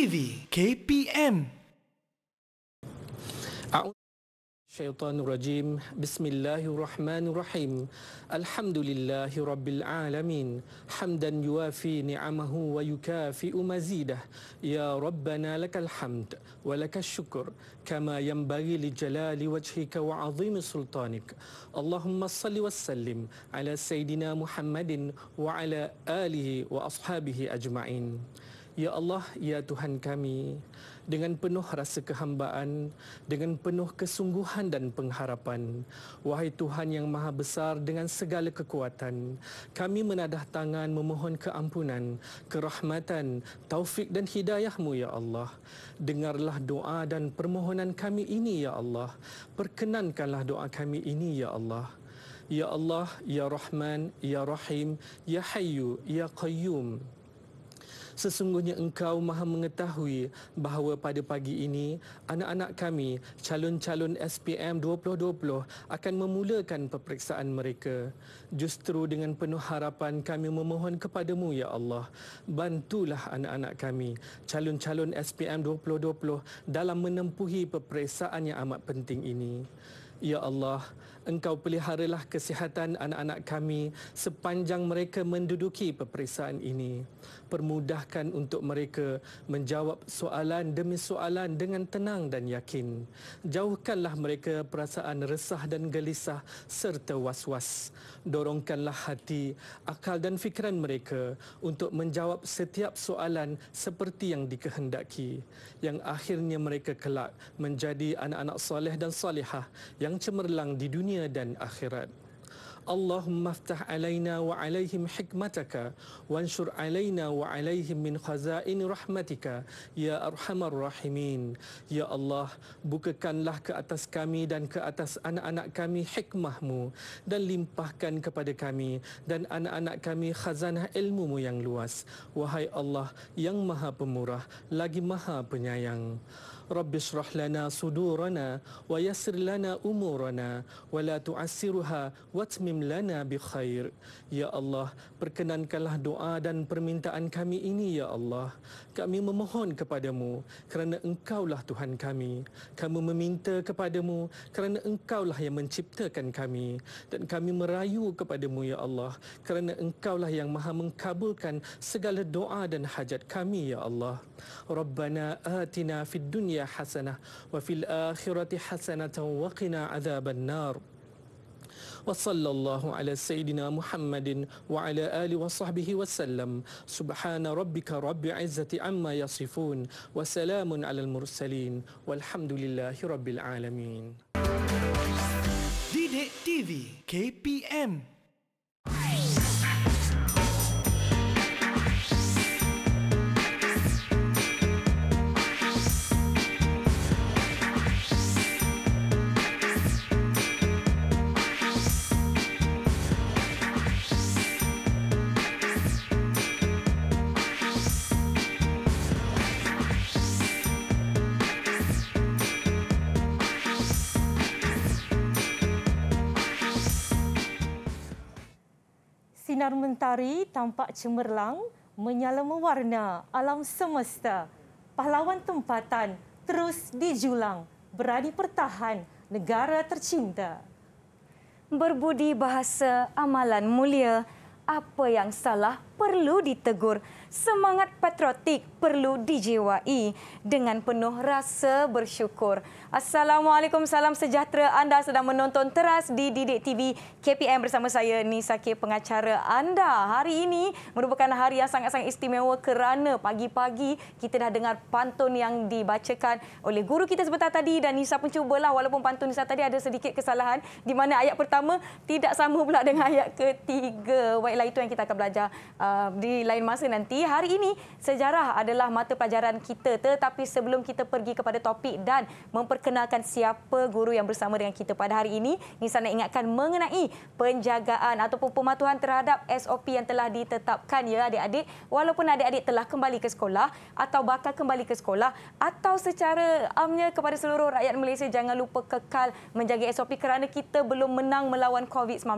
تنفيذي كي بي ام الشيطان الرجيم بسم الله الرحمن الرحيم الحمد لله رب العالمين حمدا يوافي نعمه ويكافئ مزيده يا ربنا لك الحمد ولك الشكر كما ينبغي لجلال وجهك وعظيم سلطانك اللهم صل وسلم على سيدنا محمد وعلى آله وأصحابه أجمعين Ya Allah, Ya Tuhan kami, dengan penuh rasa kehambaan, dengan penuh kesungguhan dan pengharapan, Wahai Tuhan yang Maha Besar dengan segala kekuatan, kami menadah tangan memohon keampunan, kerahmatan, taufik dan hidayahmu, Ya Allah. Dengarlah doa dan permohonan kami ini, Ya Allah. Perkenankanlah doa kami ini, Ya Allah. Ya Allah, Ya Rahman, Ya Rahim, Ya Hayyu, Ya Qayyum. Sesungguhnya engkau maha mengetahui bahawa pada pagi ini, anak-anak kami, calon-calon SPM 2020 akan memulakan peperiksaan mereka. Justru dengan penuh harapan kami memohon kepadamu, Ya Allah, bantulah anak-anak kami, calon-calon SPM 2020 dalam menempuhi peperiksaan yang amat penting ini. Ya Allah, Engkau peliharalah kesihatan anak-anak kami sepanjang mereka menduduki peperiksaan ini permudahkan untuk mereka menjawab soalan demi soalan dengan tenang dan yakin. Jauhkanlah mereka perasaan resah dan gelisah serta was-was. Dorongkanlah hati, akal dan fikiran mereka untuk menjawab setiap soalan seperti yang dikehendaki. Yang akhirnya mereka kelak menjadi anak-anak soleh dan solehah yang cemerlang di dunia dan akhirat. Allahumma aftah alaina wa alaihim hikmataka wanshur alaina wa alaihim min khazain rahmatika ya arhamar rahimin ya Allah bukakanlah ke atas kami dan ke atas anak-anak kami hikmahmu dan limpahkan kepada kami dan anak-anak kami khazanah ilmumu yang luas wahai Allah yang maha pemurah lagi maha penyayang رب اشرح لنا صدورنا ويسر لنا امورنا ولا تعسرها واتمم لنا بخير يا الله perkenankanlah doa dan permintaan kami ini ya Allah kami memohon kepadamu kerana engkaulah Tuhan kami kami meminta kepadamu kerana engkaulah yang menciptakan kami dan kami merayu kepadamu ya Allah kerana engkaulah yang maha mengkabulkan segala doa dan hajat kami ya Allah ربنا آتنا في الدنيا حسنة وفي الآخرة حسنة وقنا عذاب النار وصلى الله على سيدنا محمد وعلى آله وصحبه وسلم سبحان ربك رب عزة عما يصفون وسلام على المرسلين والحمد لله رب العالمين. KPM sinar mentari tampak cemerlang menyala mewarna alam semesta. Pahlawan tempatan terus dijulang berani pertahan negara tercinta. Berbudi bahasa amalan mulia apa yang salah perlu ditegur. Semangat patriotik perlu dijiwai dengan penuh rasa bersyukur. Assalamualaikum, salam sejahtera. Anda sedang menonton teras di Didik TV KPM bersama saya, Nisa K, pengacara anda. Hari ini merupakan hari yang sangat-sangat istimewa kerana pagi-pagi kita dah dengar pantun yang dibacakan oleh guru kita sebentar tadi dan Nisa pun cubalah walaupun pantun Nisa tadi ada sedikit kesalahan di mana ayat pertama tidak sama pula dengan ayat ketiga. Baiklah, itu yang kita akan belajar uh, Uh, di lain masa nanti. Hari ini sejarah adalah mata pelajaran kita tetapi sebelum kita pergi kepada topik dan memperkenalkan siapa guru yang bersama dengan kita pada hari ini, Nisa nak ingatkan mengenai penjagaan ataupun pematuhan terhadap SOP yang telah ditetapkan ya adik-adik. Walaupun adik-adik telah kembali ke sekolah atau bakal kembali ke sekolah atau secara amnya kepada seluruh rakyat Malaysia jangan lupa kekal menjaga SOP kerana kita belum menang melawan COVID-19.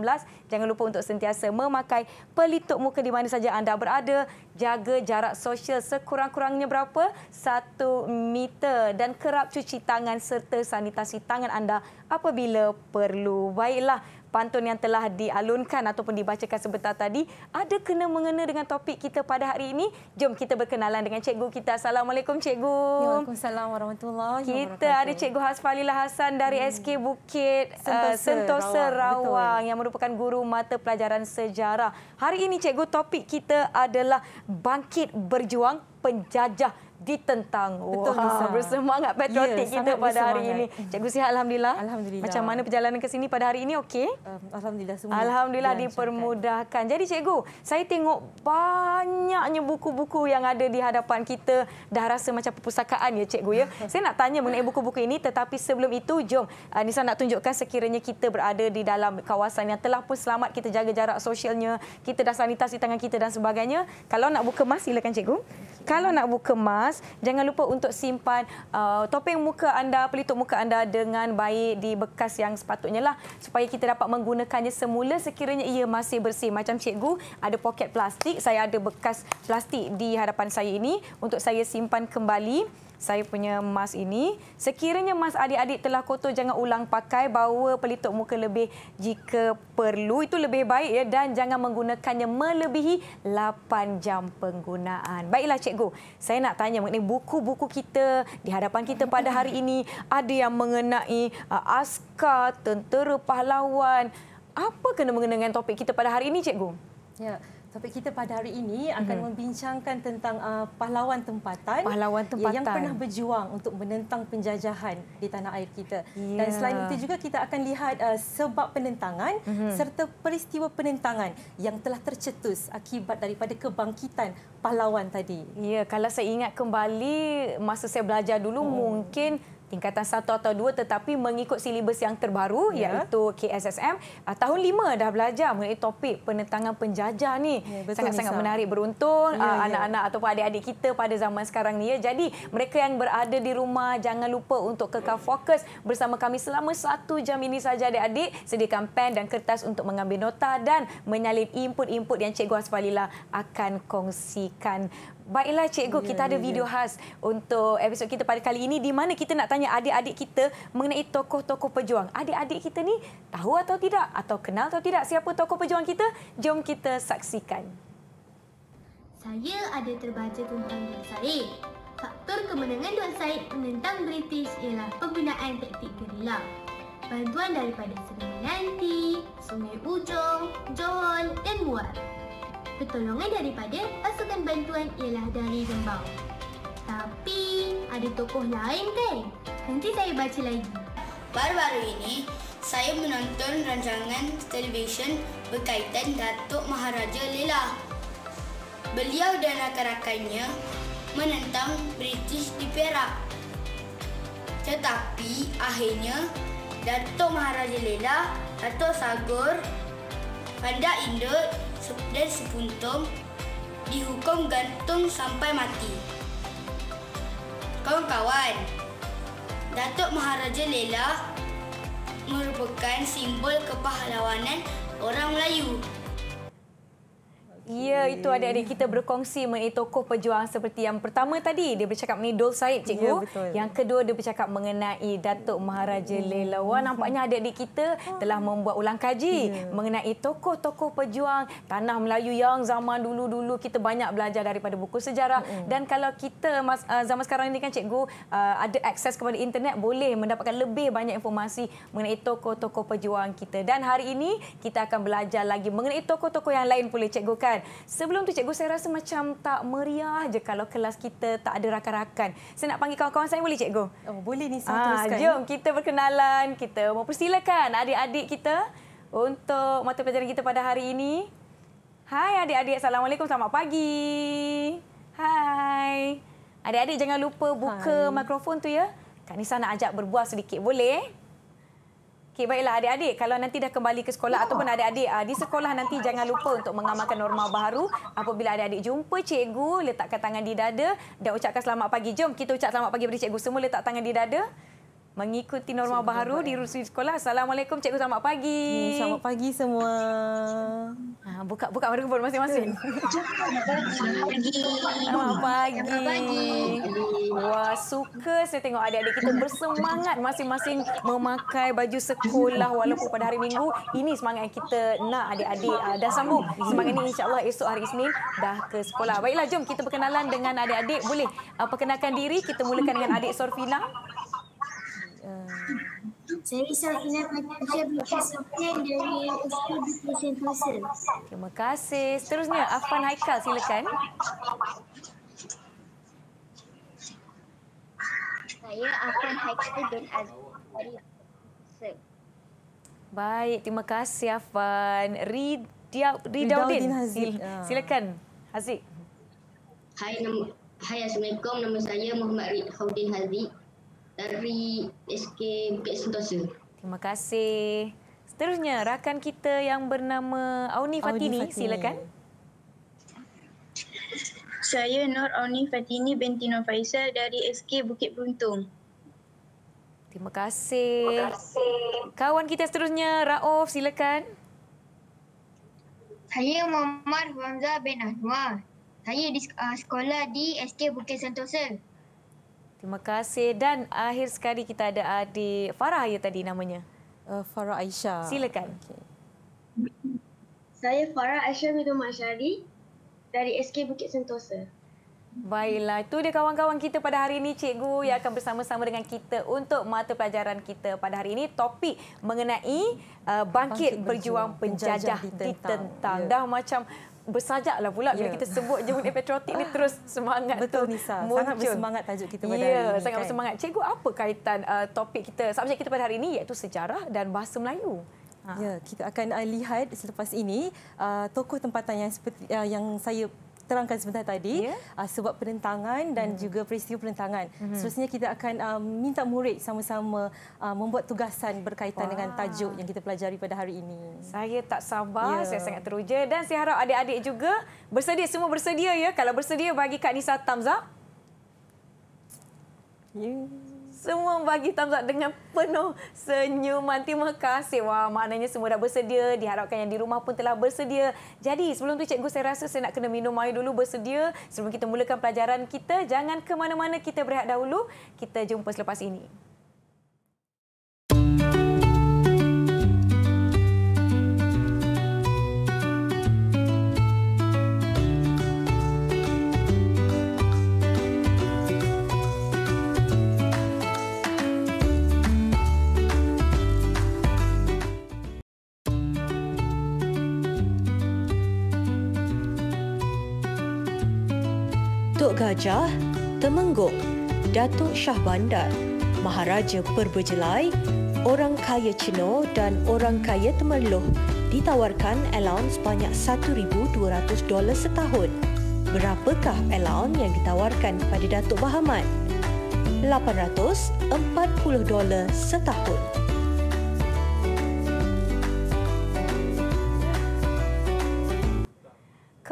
Jangan lupa untuk sentiasa memakai pelitup muka di mana saja saja anda berada, jaga jarak sosial sekurang-kurangnya berapa? Satu meter dan kerap cuci tangan serta sanitasi tangan anda apabila perlu. Baiklah, pantun yang telah dialunkan ataupun dibacakan sebentar tadi ada kena mengena dengan topik kita pada hari ini. Jom kita berkenalan dengan cikgu kita. Assalamualaikum cikgu. Waalaikumsalam warahmatullahi Kita ada cikgu Hasfalilah Hasan dari hmm. SK Bukit Sentosa, uh, Sentosa Rawang, Rawang yang merupakan guru mata pelajaran sejarah. Hari ini cikgu topik kita adalah bangkit berjuang penjajah ditentang. Betul, Wah, Lisa. Bersemangat patriotik yeah, kita pada hari ini. Cikgu sihat alhamdulillah. Alhamdulillah. Macam mana perjalanan ke sini pada hari ini? Okey. Um, alhamdulillah semua. Alhamdulillah dipermudahkan. Jadi cikgu, saya tengok banyaknya buku-buku yang ada di hadapan kita dah rasa macam perpustakaan ya cikgu ya. Saya nak tanya mengenai buku-buku ini tetapi sebelum itu jom uh, Nisa nak tunjukkan sekiranya kita berada di dalam kawasan yang telah pun selamat kita jaga jarak sosialnya, kita dah sanitasi tangan kita dan sebagainya. Kalau nak buka mask silakan cikgu. Kalau nak buka mask, jangan lupa untuk simpan uh, topeng muka anda, pelitup muka anda dengan baik di bekas yang sepatutnya lah supaya kita dapat menggunakannya semula sekiranya ia masih bersih. Macam cikgu ada poket plastik, saya ada bekas plastik di hadapan saya ini untuk saya simpan kembali saya punya mask ini. Sekiranya mask adik-adik telah kotor, jangan ulang pakai. Bawa pelitup muka lebih jika perlu. Itu lebih baik ya dan jangan menggunakannya melebihi 8 jam penggunaan. Baiklah cikgu, saya nak tanya mengenai buku-buku kita di hadapan kita pada hari ini. Ada yang mengenai uh, askar, tentera, pahlawan. Apa kena mengenai topik kita pada hari ini cikgu? Ya. Topik kita pada hari ini akan hmm membincangkan tentang uh, pahlawan tempatan, pahlawan tempatan yang pernah berjuang untuk menentang penjajahan di tanah air kita. Yeah. Dan ya. selain itu juga kita akan lihat uh, sebab penentangan mm-hmm. serta peristiwa penentangan yang telah tercetus akibat daripada kebangkitan pahlawan tadi. Ya, yeah, kalau saya ingat kembali masa saya belajar dulu mm. mungkin tingkatan satu atau dua tetapi mengikut silibus yang terbaru ya. iaitu KSSM uh, ah, tahun lima dah belajar mengenai topik penentangan penjajah ni ya, sangat-sangat Nisa. menarik beruntung ya, uh, ya. anak-anak ataupun adik-adik kita pada zaman sekarang ni ya jadi mereka yang berada di rumah jangan lupa untuk kekal fokus bersama kami selama satu jam ini saja adik-adik sediakan pen dan kertas untuk mengambil nota dan menyalin input-input yang cikgu Asfalila akan kongsikan Baiklah cikgu, ya, kita ya, ada ya. video khas untuk episod kita pada kali ini di mana kita nak tanya adik-adik kita mengenai tokoh-tokoh pejuang. Adik-adik kita ni tahu atau tidak atau kenal atau tidak siapa tokoh pejuang kita? Jom kita saksikan. Saya ada terbaca tentang Tuan Said. Faktor kemenangan Tuan Said menentang British ialah penggunaan taktik gerila. Bantuan daripada sungai Nanti, Sungai Ujong, Johol dan Muar. Pertolongan daripada pasukan bantuan ialah dari Rembau. Tapi ada tokoh lain kan? Nanti saya baca lagi. Baru-baru ini, saya menonton rancangan televisyen berkaitan Datuk Maharaja Lela. Beliau dan rakan-rakannya menentang British di Perak. Tetapi akhirnya, Datuk Maharaja Lela, Datuk Sagor, Panda Indut dan sepuntung dihukum gantung sampai mati. Kawan-kawan, Datuk Maharaja Lela merupakan simbol kepahlawanan orang Melayu. Okay. Ya, itu adik-adik kita berkongsi mengenai tokoh pejuang seperti yang pertama tadi. Dia bercakap mengenai Dol Said, ya, cikgu. Ya, yang kedua, dia bercakap mengenai Datuk Maharaja hmm. Leila. Wah, nampaknya adik-adik kita hmm. telah membuat ulang kaji ya. mengenai tokoh-tokoh pejuang tanah Melayu yang zaman dulu-dulu kita banyak belajar daripada buku sejarah. Ya. Dan kalau kita ah, zaman sekarang ini kan, cikgu, ah, ada akses kepada internet, boleh mendapatkan lebih banyak informasi mengenai tokoh-tokoh pejuang kita. Dan hari ini, kita akan belajar lagi mengenai tokoh-tokoh yang lain pula, cikgu kan kan. Sebelum tu cikgu saya rasa macam tak meriah je kalau kelas kita tak ada rakan-rakan. Saya nak panggil kawan-kawan saya boleh cikgu? Oh, boleh ni saya ah, teruskan. Jom kita berkenalan. Kita mempersilakan adik-adik kita untuk mata pelajaran kita pada hari ini. Hai adik-adik. Assalamualaikum. Selamat pagi. Hai. Adik-adik jangan lupa buka Hai. mikrofon tu ya. Kak Nisa nak ajak berbual sedikit. Boleh? Okey baiklah adik-adik kalau nanti dah kembali ke sekolah ya. ataupun adik-adik ah, di sekolah nanti jangan lupa untuk mengamalkan norma baru apabila adik-adik jumpa cikgu letakkan tangan di dada dan ucapkan selamat pagi. Jom kita ucap selamat pagi kepada cikgu. Semua letak tangan di dada mengikuti norma Cikgu baru di rusmi sekolah. Assalamualaikum cikgu selamat pagi. Hmm, selamat pagi semua. Ha buka buka baru pun masing-masing. Selamat pagi. Wah suka saya tengok adik-adik kita bersemangat masing-masing memakai baju sekolah walaupun pada hari Minggu. Ini semangat yang kita nak adik-adik ah, dah sambung. Semangat ini insya-Allah esok hari Isnin dah ke sekolah. Baiklah jom kita berkenalan dengan adik-adik. Boleh uh, perkenalkan diri kita mulakan dengan adik Sorfina. Eh, saya Risal Inan Fatihah berkasa pen dari Ustaz Bukul Sentosa. Terima kasih. Seterusnya, Afan Haikal silakan. Saya Afan Haikal bin Azri. Baik, terima kasih Afan. Ridaudin, Rida ah. silakan. Haziq. Hai, nama, hai, Assalamualaikum. Nama saya Muhammad Ridaudin Haziq dari SK Bukit Sentosa. Terima kasih. Seterusnya, rakan kita yang bernama Auni Fatini, Fatini. silakan. Saya Nur Auni Fatini binti Nur Faisal dari SK Bukit Beruntung. Terima kasih. Terima kasih. Kawan kita seterusnya, Raof, silakan. Saya Muhammad Hamzah bin Anwar. Saya di ah, sekolah di SK Bukit Sentosa. Terima kasih dan akhir sekali kita ada adik Farah ya tadi namanya. Uh, Farah Aisyah. Silakan. Okay. Saya Farah Aisyah Widu Masyari dari SK Bukit Sentosa. Baiklah, itu dia kawan-kawan kita pada hari ini cikgu yang akan bersama-sama dengan kita untuk mata pelajaran kita pada hari ini topik mengenai uh, bangkit, bangkit berjuang, berjuang penjajah, penjajah ditentang. ditentang. Ya. Dah macam bersajaklah pula bila yeah. kita sebut je Unit Patriotik ni terus semangat Betul, tu Betul Nisa, sangat bersemangat tajuk kita pada yeah, hari ini. Ya, sangat kan? bersemangat. Cikgu, apa kaitan uh, topik kita, subjek kita pada hari ini iaitu sejarah dan bahasa Melayu? Ha. Ya, kita akan uh, lihat selepas ini uh, tokoh tempatan yang seperti uh, yang saya terangkan sebentar tadi yeah. uh, sebab penentangan dan mm. juga peristiwa penentangan. Mm-hmm. Seterusnya kita akan uh, minta murid sama-sama uh, membuat tugasan berkaitan Wah. dengan tajuk yang kita pelajari pada hari ini. Saya tak sabar, yeah. saya sangat teruja dan saya harap adik-adik juga bersedia semua bersedia ya. Kalau bersedia bagi Kak Nisa thumbs up. Yeah. Semua bagi thumbs up dengan penuh senyuman. Terima kasih. Wah, maknanya semua dah bersedia. Diharapkan yang di rumah pun telah bersedia. Jadi sebelum tu cikgu saya rasa saya nak kena minum air dulu bersedia. Sebelum kita mulakan pelajaran kita, jangan ke mana-mana kita berehat dahulu. Kita jumpa selepas ini. Datuk Gajah, Temenggung, Datuk Shah Bandar, Maharaja Perbejelai, Orang Kaya Cino dan Orang Kaya Temerloh ditawarkan allowance banyak $1,200 setahun. Berapakah allowance yang ditawarkan kepada Datuk Bahamat? $840 setahun.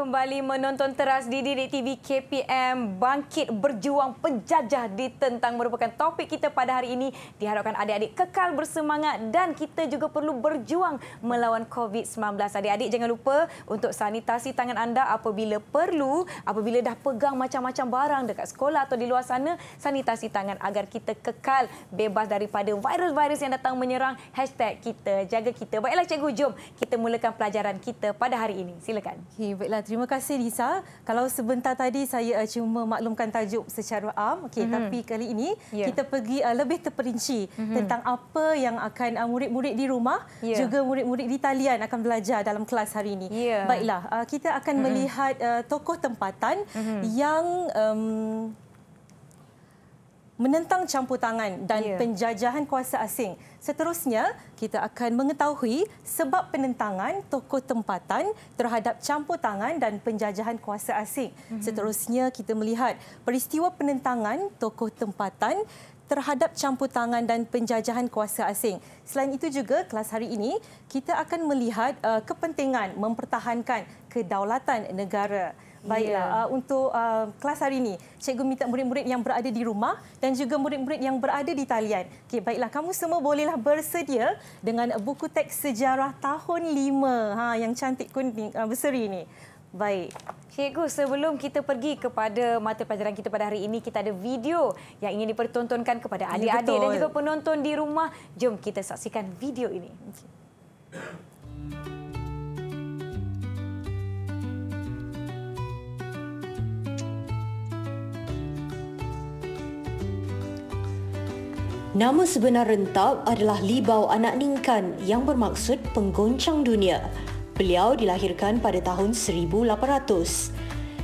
kembali menonton teras di Didik TV KPM Bangkit Berjuang Penjajah Di tentang merupakan topik kita pada hari ini. Diharapkan adik-adik kekal bersemangat dan kita juga perlu berjuang melawan COVID-19. Adik-adik jangan lupa untuk sanitasi tangan anda apabila perlu, apabila dah pegang macam-macam barang dekat sekolah atau di luar sana, sanitasi tangan agar kita kekal bebas daripada virus-virus yang datang menyerang. Hashtag kita jaga kita. Baiklah Cikgu, jom kita mulakan pelajaran kita pada hari ini. Silakan. Okay, baiklah, terima kasih Lisa. Kalau sebentar tadi saya uh, cuma maklumkan tajuk secara am, okey, mm-hmm. tapi kali ini yeah. kita pergi uh, lebih terperinci mm-hmm. tentang apa yang akan uh, murid-murid di rumah yeah. juga murid-murid di talian akan belajar dalam kelas hari ini. Yeah. Baiklah, uh, kita akan mm-hmm. melihat uh, tokoh tempatan mm-hmm. yang um, menentang campur tangan dan yeah. penjajahan kuasa asing. Seterusnya, kita akan mengetahui sebab penentangan tokoh tempatan terhadap campur tangan dan penjajahan kuasa asing. Mm-hmm. Seterusnya, kita melihat peristiwa penentangan tokoh tempatan terhadap campur tangan dan penjajahan kuasa asing. Selain itu juga, kelas hari ini, kita akan melihat uh, kepentingan mempertahankan kedaulatan negara. Baiklah, yeah. uh, untuk uh, kelas hari ini, cikgu minta murid-murid yang berada di rumah dan juga murid-murid yang berada di talian. Okay, baiklah, kamu semua bolehlah bersedia dengan buku teks sejarah tahun 5 ha, yang cantik kuning uh, berseri ini. Baik. Cikgu, sebelum kita pergi kepada mata pelajaran kita pada hari ini, kita ada video yang ingin dipertontonkan kepada ya, adik-adik dan juga penonton di rumah. Jom kita saksikan video ini. Okay. Nama sebenar rentap adalah Libau Anak Ningkan yang bermaksud penggoncang dunia. Beliau dilahirkan pada tahun 1800.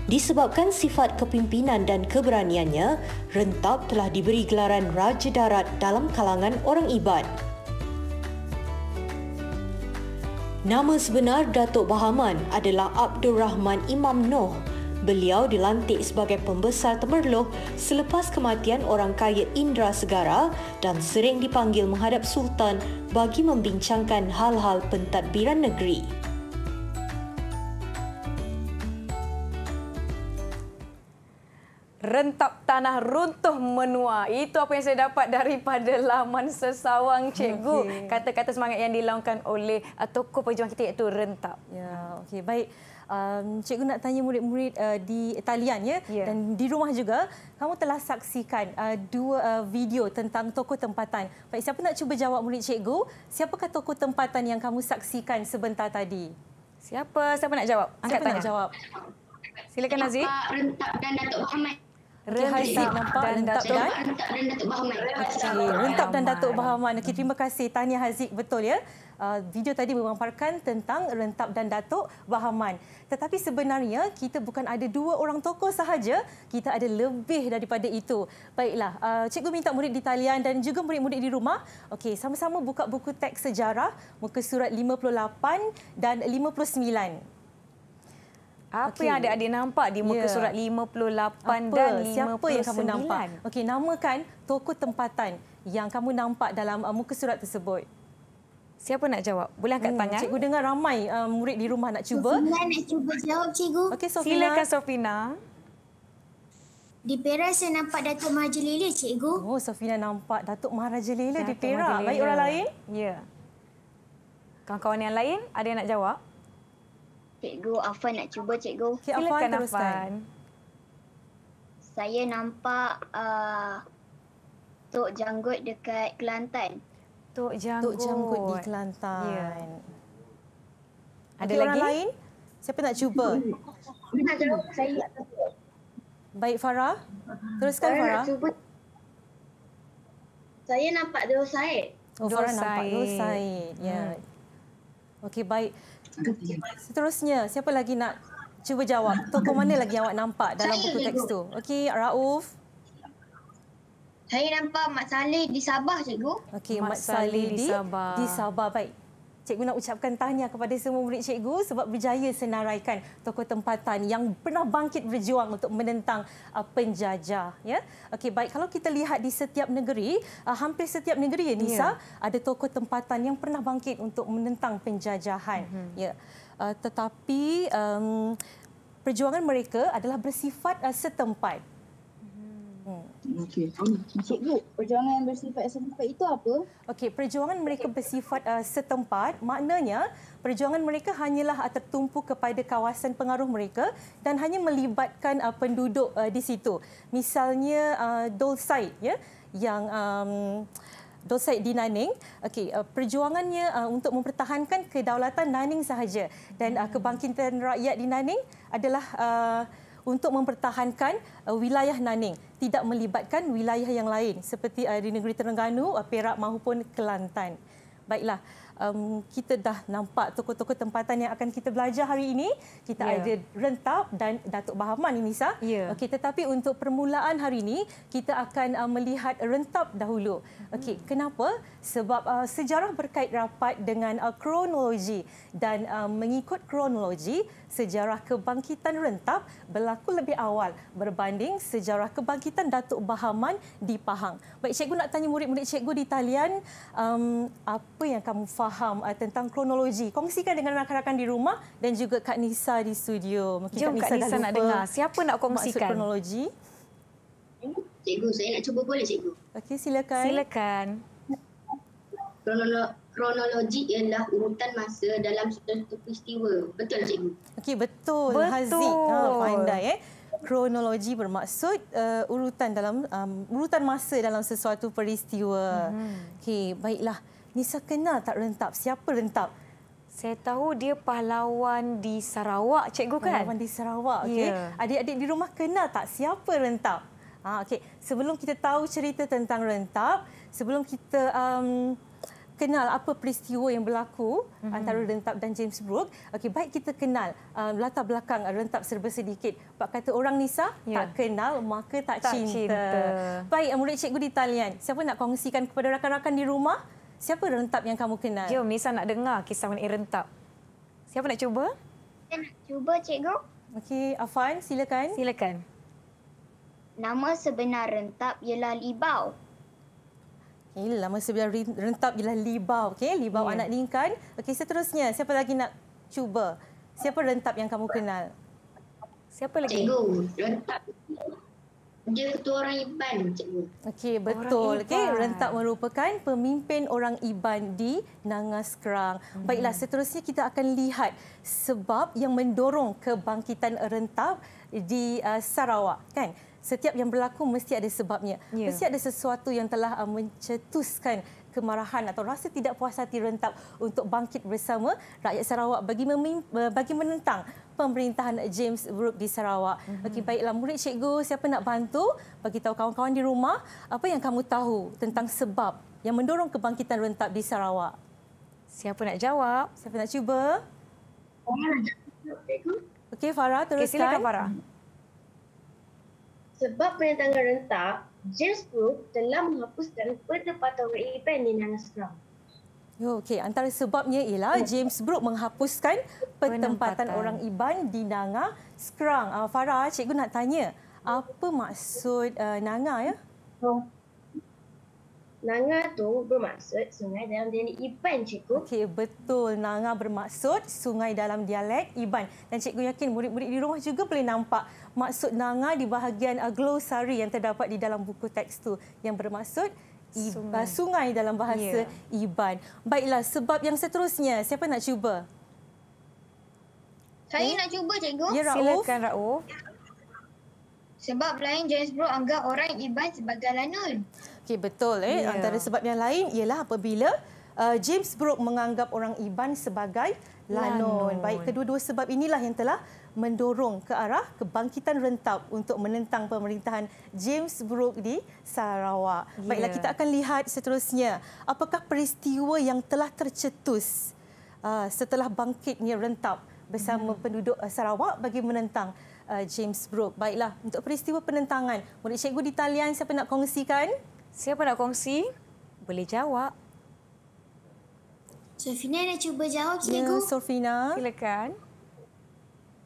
Disebabkan sifat kepimpinan dan keberaniannya, rentap telah diberi gelaran Raja Darat dalam kalangan orang ibad. Nama sebenar Datuk Bahaman adalah Abdul Rahman Imam Noh Beliau dilantik sebagai pembesar Temerloh selepas kematian orang kaya Indra Segara dan sering dipanggil menghadap Sultan bagi membincangkan hal-hal pentadbiran negeri. Rentap tanah runtuh menua. Itu apa yang saya dapat daripada laman sesawang cikgu. Okay. Kata-kata semangat yang dilaungkan oleh uh, tokoh pejuang kita iaitu rentap. Ya, okay, Baik um, cikgu nak tanya murid-murid uh, di talian ya yeah. dan di rumah juga kamu telah saksikan uh, dua uh, video tentang tokoh tempatan. Baik siapa nak cuba jawab murid cikgu? Siapakah tokoh tempatan yang kamu saksikan sebentar tadi? Siapa? Siapa nak jawab? Angkat siapa tangan. nak jawab? Silakan Aziz. Pak Rentap dan Datuk Muhammad. Rentap dan Datuk Bahaman. Okay. Rentap dan Datuk Bahaman. Okay, terima kasih. Tahniah Haziq betul ya. Uh, video tadi memaparkan tentang Rentap dan Datuk Bahaman. Tetapi sebenarnya kita bukan ada dua orang tokoh sahaja, kita ada lebih daripada itu. Baiklah, uh, cikgu minta murid di talian dan juga murid-murid di rumah, okey, sama-sama buka buku teks sejarah muka surat 58 dan 59. Apa okay. yang ada adik nampak di muka yeah. surat 58 Apa? dan 59? Siapa yang kamu nampak? Okey, namakan tokoh tempatan yang kamu nampak dalam uh, muka surat tersebut. Siapa nak jawab? Boleh angkat hmm. tangan. Cikgu dengar ramai uh, murid di rumah nak cuba. Sofina nak cuba jawab, cikgu. Okey, Sofina. Silakan, Sofina. Di Perak saya nampak Datuk Maharaja Lela, cikgu. Oh, Sofina nampak Datuk Maharaja Lela di Perak. Mahajalila. Baik orang ya. lain? Ya. Kawan-kawan yang lain, ada yang nak jawab? Cikgu, Afan nak cuba, cikgu. Okay, Afan Silakan, teruskan. Afan. Saya nampak uh, Tok Janggut dekat Kelantan. Tok Janggut. Tok Janggut di Kelantan. Ya. Ada lagi? Lain? Siapa nak cuba? Baik Farah. Teruskan Farah. Farah. Saya nampak Dua Said. Oh, Farah nampak Dua Said. Ya. Hmm. Okey, baik. Seterusnya, siapa lagi nak cuba jawab? Tokoh mana lagi yang awak nampak dalam buku teks tu? Okey, Rauf. Saya. Saya nampak Mat Saleh di Sabah, cikgu. Okey, Mat Saleh di Sabah. Di Sabah, baik. Cikgu nak ucapkan tahniah kepada semua murid cikgu sebab berjaya senaraikan tokoh tempatan yang pernah bangkit berjuang untuk menentang uh, penjajah. Ya? Okay baik. Kalau kita lihat di setiap negeri, uh, hampir setiap negeri ya, Nisa, yeah. ada tokoh tempatan yang pernah bangkit untuk menentang penjajahan. Mm -hmm. Ya. Uh, tetapi um, perjuangan mereka adalah bersifat uh, setempat. Okey. Okey, perjuangan yang bersifat setempat itu apa? Okey, perjuangan mereka bersifat uh, setempat maknanya perjuangan mereka hanyalah uh, tertumpu kepada kawasan pengaruh mereka dan hanya melibatkan uh, penduduk uh, di situ. Misalnya uh, Dolsite ya yang um, Dosaid di Nanning, okay, uh, perjuangannya uh, untuk mempertahankan kedaulatan Naning sahaja dan kebangkitan rakyat di Naning adalah uh, untuk mempertahankan uh, wilayah Naning tidak melibatkan wilayah yang lain seperti uh, di negeri Terengganu, uh, Perak maupun Kelantan. Baiklah um, kita dah nampak tokoh-tokoh tempatan yang akan kita belajar hari ini. Kita yeah. ada Rentap dan Datuk Bahaman ini, Nisa. Yeah. Okey, tetapi untuk permulaan hari ini, kita akan uh, melihat Rentap dahulu. Okey, hmm. kenapa? Sebab uh, sejarah berkait rapat dengan uh, kronologi dan uh, mengikut kronologi, sejarah kebangkitan Rentap berlaku lebih awal berbanding sejarah kebangkitan Datuk Bahaman di Pahang. Baik, cikgu nak tanya murid-murid cikgu di talian, um, apa yang kamu faham faham uh, tentang kronologi. Kongsikan dengan rakan-rakan di rumah dan juga Kak Nisa di studio. Mungkin Jom Kak Nisa, Kak Nisa nak dengar. Siapa nak kongsikan? kronologi? Cikgu, saya nak cuba boleh cikgu? Okey, silakan. Silakan. kronologi ialah urutan masa dalam suatu peristiwa. Betul cikgu? Okey, betul. Betul. Haziq, ha, pandai. Eh. Kronologi bermaksud uh, urutan dalam um, urutan masa dalam sesuatu peristiwa. -hmm. Okey, baiklah. Nisa kenal tak rentap? Siapa rentap? Saya tahu dia pahlawan di Sarawak, cikgu kan? Pahlawan di Sarawak, okey. Yeah. Adik-adik di rumah kenal tak siapa rentap? Ha, okey. Sebelum kita tahu cerita tentang rentap, sebelum kita um, kenal apa peristiwa yang berlaku mm-hmm. antara rentap dan James Brooke, okey, baik kita kenal um, latar belakang rentap serba sedikit. Pak kata orang Nisa yeah. tak kenal maka tak, tak cinta. cinta. Baik, murid cikgu di talian. Siapa nak kongsikan kepada rakan-rakan di rumah? Siapa rentap yang kamu kenal? Jom, Nisa nak dengar kisah mengenai rentap. Siapa nak cuba? Saya nak cuba, cikgu. Okey, Afan, silakan. Silakan. Nama sebenar rentap ialah Libau. Okay, nama sebenar rentap ialah Libau. Okey, Libau yeah. anak lingkan. Okey, seterusnya, siapa lagi nak cuba? Siapa rentap yang kamu kenal? Siapa lagi? Cikgu, rentap dia ketua orang Iban cikgu. Okey betul. Okay, rentak merupakan pemimpin orang Iban di Nangas Kerang. Hmm. Baiklah seterusnya kita akan lihat sebab yang mendorong kebangkitan rentak di uh, Sarawak kan? Setiap yang berlaku mesti ada sebabnya. Yeah. Mesti ada sesuatu yang telah uh, mencetuskan kemarahan atau rasa tidak puas hati rentap untuk bangkit bersama rakyat Sarawak bagi eh, bagi menentang pemerintahan James Brooke di Sarawak. Mm-hmm. Okey baiklah murid cikgu siapa nak bantu bagi tahu kawan-kawan di rumah apa yang kamu tahu tentang sebab yang mendorong kebangkitan rentap di Sarawak. Siapa nak jawab? Siapa nak cuba? Okey Farah teruskan. Okay, silakan Farah. Sebab penentangan rentak James Brook telah menghapuskan penempatan orang Iban di dalam Scrum. Okey, antara sebabnya ialah hmm. James Brook menghapuskan penempatan, orang Iban di Nanga Skrang. Uh, Farah, cikgu nak tanya, apa maksud uh, eh, Nanga ya? Oh, Nanga tu bermaksud sungai dalam dialek Iban, cikgu. Okey, betul. Nanga bermaksud sungai dalam dialek Iban. Dan cikgu yakin murid-murid di rumah juga boleh nampak maksud Nanga di bahagian uh, glossary yang terdapat di dalam buku teks tu yang bermaksud Iba, uh, sungai. sungai dalam bahasa yeah. Iban. Baiklah, sebab yang seterusnya, siapa nak cuba? Saya eh? nak cuba, cikgu. Ya, Ra'uf. Silakan, Ra'uf. Sebab lain James bro anggap orang Iban sebagai lanun. Okey betul eh. Yeah. Antara sebab yang lain ialah apabila uh, James Brooke menganggap orang Iban sebagai lanun. lanun. Baik kedua-dua sebab inilah yang telah mendorong ke arah kebangkitan rentap untuk menentang pemerintahan James Brooke di Sarawak. Yeah. Baiklah ya. kita akan lihat seterusnya apakah peristiwa yang telah tercetus uh, setelah bangkitnya rentap bersama hmm. penduduk uh, Sarawak bagi menentang uh, James Brooke. Baiklah untuk peristiwa penentangan, murid cikgu di talian siapa nak kongsikan? Siapa nak kongsi? Boleh jawab. Sofina nak cuba jawab ya, cikgu? Ya, Sofina. Silakan.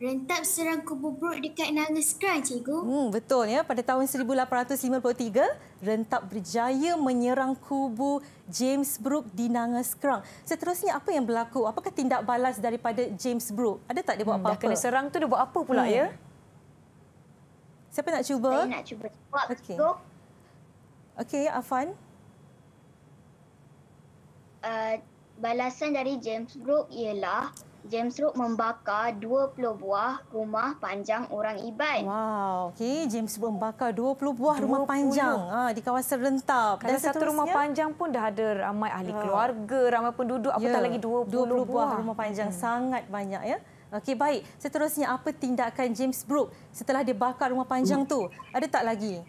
Rentap serang kubu perut dekat Nanga Skran, cikgu. Hmm, betul ya. Pada tahun 1853, rentap berjaya menyerang kubu James Brooke di Nanga Skran. Seterusnya apa yang berlaku? Apakah tindak balas daripada James Brooke? Ada tak dia buat hmm, apa-apa? Hmm, dah kena serang tu dia buat apa pula hmm. ya? Siapa nak cuba? Saya nak cuba okay. cikgu. Okey, Afan. Uh, balasan dari James Group ialah James Group membakar 20 buah rumah panjang orang Iban. Wow, Okay. James Group membakar 20 buah 20. rumah panjang ha, di kawasan rentap. Kalau Dan satu rumah panjang pun dah ada ramai ahli keluarga, uh, ramai penduduk, apatah yeah, lagi 20, 20 buah. buah rumah panjang hmm. sangat banyak ya. Okay, baik, seterusnya apa tindakan James Group setelah dia bakar rumah panjang hmm. tu? Ada tak lagi?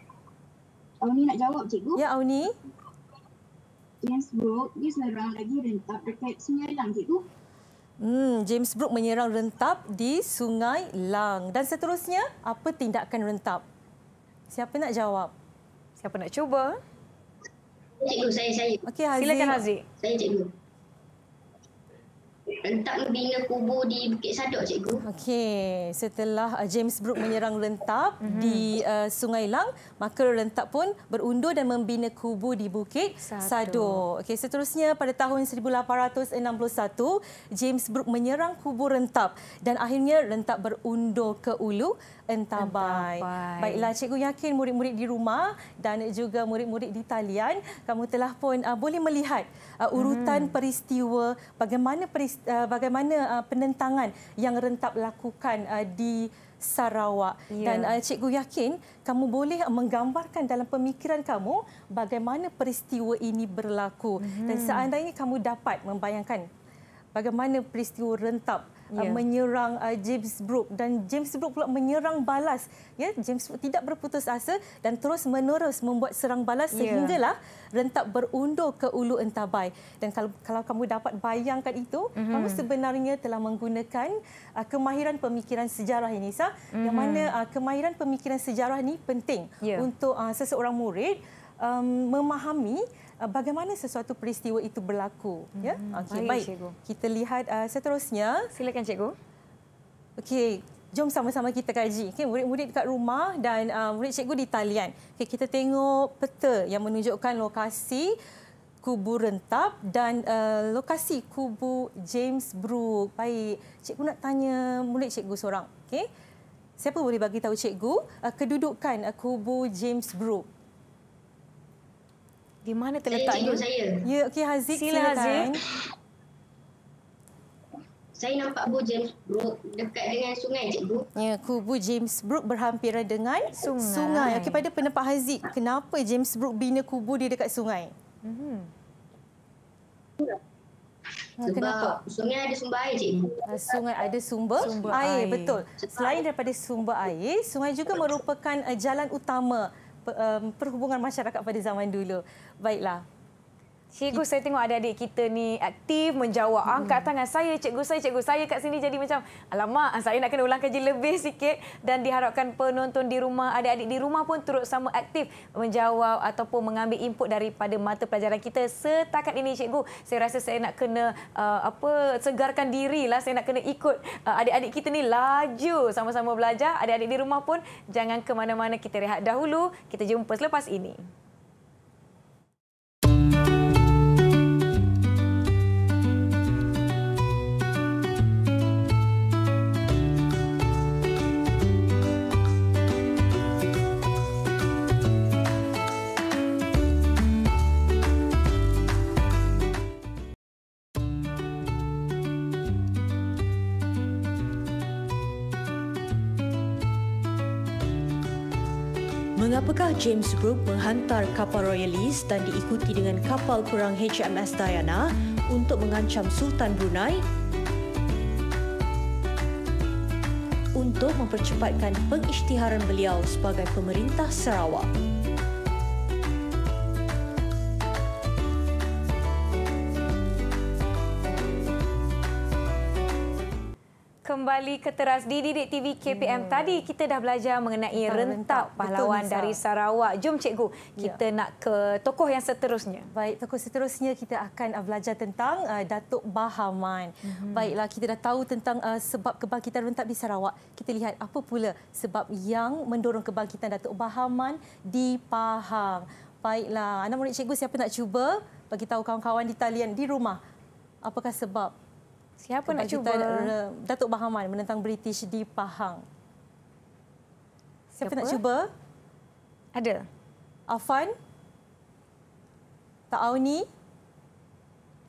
Auni nak jawab cikgu. Ya Auni. James Brook dia serang lagi rentap dekat Sungai Lang cikgu. Hmm, James Brook menyerang rentap di Sungai Lang. Dan seterusnya, apa tindakan rentap? Siapa nak jawab? Siapa nak cuba? Cikgu, saya, saya. Okey, Silakan, Haziq. Saya, cikgu rentak membina kubur di Bukit Sadok cikgu. Okey, setelah uh, James Brook menyerang rentap mhm. di uh, Sungai Lang, maka rentap pun berundur dan membina kubur di Bukit Sadok. Okey, seterusnya pada tahun 1861, James Brook menyerang kubur rentap dan akhirnya rentap berundur ke Ulu entabai. entabai. Baiklah, cikgu yakin murid-murid di rumah dan juga murid-murid di talian, kamu telah pun uh, boleh melihat uh, urutan hmm. peristiwa bagaimana peristiwa, uh, bagaimana uh, penentangan yang rentap lakukan uh, di Sarawak. Ya. Dan uh, cikgu yakin kamu boleh menggambarkan dalam pemikiran kamu bagaimana peristiwa ini berlaku. Hmm. Dan seandainya kamu dapat membayangkan bagaimana peristiwa rentap yeah. Uh, ya. menyerang uh, James Brooke dan James Brooke pula menyerang balas ya yeah, James Brooke tidak berputus asa dan terus menerus membuat serang balas yeah. sehinggalah rentak berundur ke ulu entabai dan kalau kalau kamu dapat bayangkan itu mm-hmm. kamu sebenarnya telah menggunakan uh, kemahiran pemikiran sejarah ini sah mm-hmm. yang mhm. mana uh, kemahiran pemikiran sejarah ni penting yeah. untuk uh, seseorang murid um, memahami Uh, bagaimana sesuatu peristiwa itu berlaku. Hmm. Ya? Okay, baik, baik. Cikgu. kita lihat uh, seterusnya. Silakan, Cikgu. Okey, jom sama-sama kita kaji. Okay, murid-murid dekat rumah dan uh, murid cikgu di talian. Okay, kita tengok peta yang menunjukkan lokasi kubu rentap dan uh, lokasi kubu James Brooke. Baik, cikgu nak tanya murid cikgu seorang. Okay. Siapa boleh bagi tahu cikgu uh, kedudukan uh, kubu James Brooke? Di mana terletak saya, saya. Ya, okey Haziq. Sila, silakan. Haziq. Saya nampak Bu James Brook dekat dengan sungai, Cikgu. Ya, kubu James Brook berhampiran dengan sungai. sungai. Okey, pada pendapat Haziq, kenapa James Brook bina kubu dia dekat sungai? Hmm. Sebab Kenapa? sungai ada sumber air, Cikgu. Ah, sungai ada sumber, sumber air. air, betul. Selain daripada sumber air, sungai juga merupakan eh, jalan utama Um, perhubungan masyarakat pada zaman dulu. Baiklah, Cikgu, saya tengok adik-adik kita ni aktif menjawab. Ah, hmm. Angkat tangan saya, cikgu saya, cikgu saya kat sini. Jadi macam, alamak, ah, saya nak kena ulang kaji lebih sikit. Dan diharapkan penonton di rumah, adik-adik di rumah pun turut sama aktif menjawab ataupun mengambil input daripada mata pelajaran kita. Setakat ini, cikgu, saya rasa saya nak kena uh, apa segarkan dirilah. Saya nak kena ikut uh, adik-adik kita ni laju sama-sama belajar. Adik-adik di rumah pun jangan ke mana-mana kita rehat dahulu. Kita jumpa selepas ini. James Group menghantar kapal Royalist dan diikuti dengan kapal kurang HMS Diana untuk mengancam Sultan Brunei untuk mempercepatkan pengisytiharan beliau sebagai pemerintah Sarawak. kembali ke teras di Didik TV KPM. Ya. Hmm. Tadi kita dah belajar mengenai rentak, rentak pahlawan Betul, dari Sarawak. Jom cikgu, kita ya. nak ke tokoh yang seterusnya. Baik, tokoh seterusnya kita akan uh, belajar tentang uh, Datuk Bahaman. Hmm. Baiklah, kita dah tahu tentang uh, sebab kebangkitan rentak di Sarawak. Kita lihat apa pula sebab yang mendorong kebangkitan Datuk Bahaman di Pahang. Baiklah, anak murid cikgu siapa nak cuba bagi tahu kawan-kawan di talian di rumah apakah sebab Siapa nak cuba? Datuk Bahaman menentang British di Pahang. Siapa, Siapa? nak cuba? Ada. Afan? Ta'auni?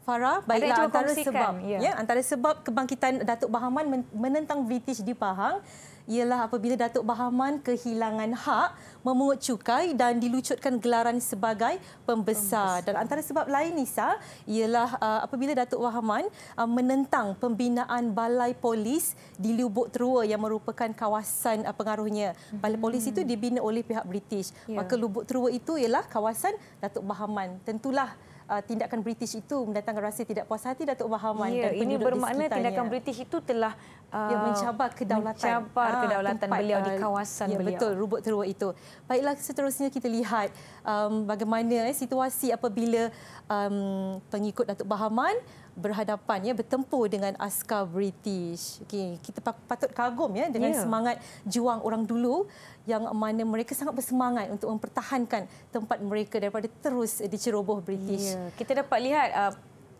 Farah, baiklah antara sebab ya. ya antara sebab kebangkitan Datuk Bahaman menentang British di Pahang ialah apabila Datuk Bahaman kehilangan hak memungut cukai dan dilucutkan gelaran sebagai pembesar. pembesar. Dan antara sebab lain, Nisa, ialah uh, apabila Datuk Bahaman uh, menentang pembinaan balai polis di Lubuk Terua yang merupakan kawasan uh, pengaruhnya. Balai hmm. polis itu dibina oleh pihak British. Yeah. Maka Lubuk Terua itu ialah kawasan Datuk Bahaman. Tentulah uh, tindakan British itu mendatangkan rasa tidak puas hati Datuk Bahaman ya, dan penduduk ini bermakna di tindakan British itu telah uh, mencabar kedaulatan mencabar ah, kedaulatan tempat, beliau di uh, kawasan ya, beliau. betul rubuk teruk itu. Baiklah seterusnya kita lihat um, bagaimana eh, situasi apabila um, pengikut Datuk Bahaman berhadapan ya bertempur dengan askar British. Okey, kita patut kagum ya dengan yeah. semangat juang orang dulu yang mana mereka sangat bersemangat untuk mempertahankan tempat mereka daripada terus diceroboh British. Yeah. Kita dapat lihat uh,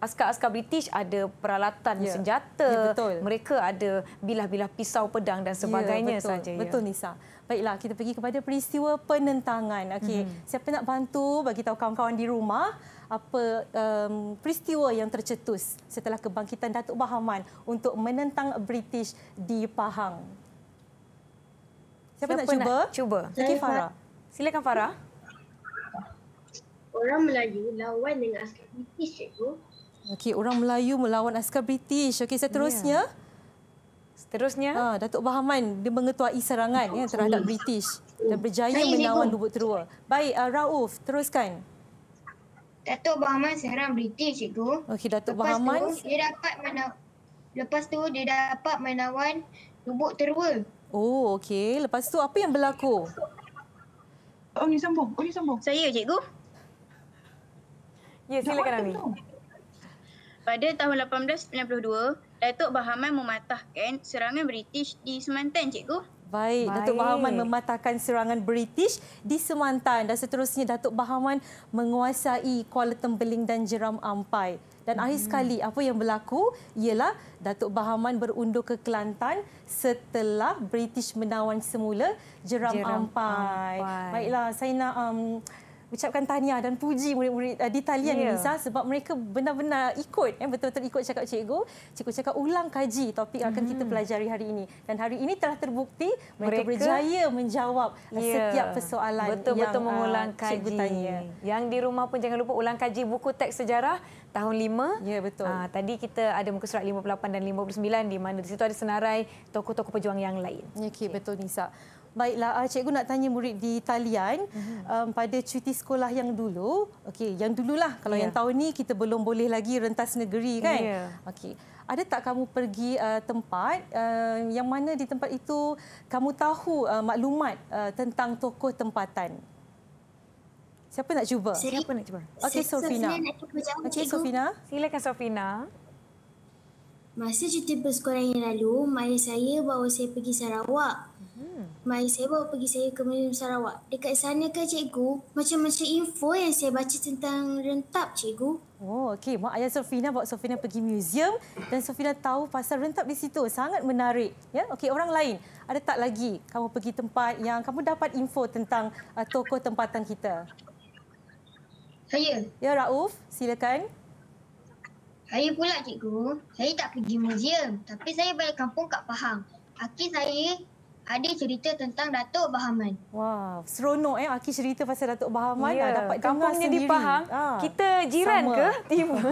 askar-askar British ada peralatan yeah. senjata. Yeah, ya, Mereka ada bilah-bilah pisau pedang dan ya, sebagainya yeah, saja. Ya. Betul, ya. Nisa. Baiklah kita pergi kepada peristiwa penentangan. Okey, mm-hmm. siapa nak bantu bagi tahu kawan-kawan di rumah apa um, peristiwa yang tercetus setelah kebangkitan Datuk Bahaman untuk menentang British di Pahang. Siapa, siapa nak, nak cuba? Cuba. Okay, Farah. Silakan Farah. Orang Melayu lawan dengan askar British cikgu. Okey, orang Melayu melawan askar British. Okey, seterusnya. Yeah. Terusnya, ha, Datuk Bahaman dia mengetuai serangan ya, terhadap hmm. British dan berjaya menawan Lubuk Terua. Baik, uh, Rauf, teruskan. Datuk Bahaman serang British itu. Okey, Datuk lepas Bahaman. Tu, dia dapat mana? Lepas tu dia dapat menawan Lubuk Terua. Oh, okey. Lepas tu apa yang berlaku? Oh, ni sambung. Oh, ni sambung. Saya, cikgu. Ya, silakan Ami. Pada tahun 1892, Datuk Bahaman mematahkan serangan British di Semantan, cikgu. Baik, Baik. Datuk Bahaman mematahkan serangan British di Semantan dan seterusnya Datuk Bahaman menguasai Kuala Tembeling dan Jeram Ampai. Dan hmm. akhir sekali apa yang berlaku ialah Datuk Bahaman berundur ke Kelantan setelah British menawan semula Jeram, Jeram Ampai. Ampai. Baiklah, saya nak um, ucapkan tahniah dan puji murid-murid uh, di talian yeah. Nisa sebab mereka benar-benar ikut eh, betul-betul ikut cakap cikgu. Cikgu cakap ulang kaji topik yang akan kita hmm. pelajari hari ini dan hari ini telah terbukti mereka, mereka berjaya menjawab yeah. Ya. setiap persoalan betul-betul yang betul-betul eh, mengulang uh, kaji. Tanya. Yang di rumah pun jangan lupa ulang kaji buku teks sejarah tahun 5. Ya betul. Aa, ah, tadi kita ada muka surat 58 dan 59 di mana di situ ada senarai tokoh-tokoh pejuang yang lain. Okey okay. betul Nisa. Baiklah, ah, cikgu nak tanya murid di talian mhm. um, pada cuti sekolah yang dulu. Okey, yang dululah. Kalau yeah. yang tahun ni kita belum boleh lagi rentas negeri kan? Yeah. Okey. Ada tak kamu pergi uh, tempat uh, yang mana di tempat itu kamu tahu uh, maklumat uh, tentang tokoh tempatan? Siapa nak cuba? Siapa, Siapa nak cuba? Okey, Sofina. Okey, Sofina. Silakan Sofina. Masa cuti bersekolah yang lalu, mari saya bawa saya pergi Sarawak. Hmm. Mai saya bawa pergi saya ke Museum Sarawak. Dekat sana ke cikgu, macam-macam info yang saya baca tentang rentap cikgu. Oh, okey. Mak ayah Sofina bawa Sofina pergi museum dan Sofina tahu pasal rentap di situ. Sangat menarik. Ya, okey orang lain. Ada tak lagi kamu pergi tempat yang kamu dapat info tentang uh, tokoh tempatan kita? Saya. Ya, Rauf, silakan. Saya pula cikgu. Saya tak pergi museum, tapi saya balik kampung kat Pahang. Aki saya ada cerita tentang Datuk Bahaman. Wah, seronok eh Aki cerita pasal Datuk Bahaman. Yeah. Ya, dapat kampungnya di Pahang. Ha. Ah, Kita jiran Sama. ke? Timur.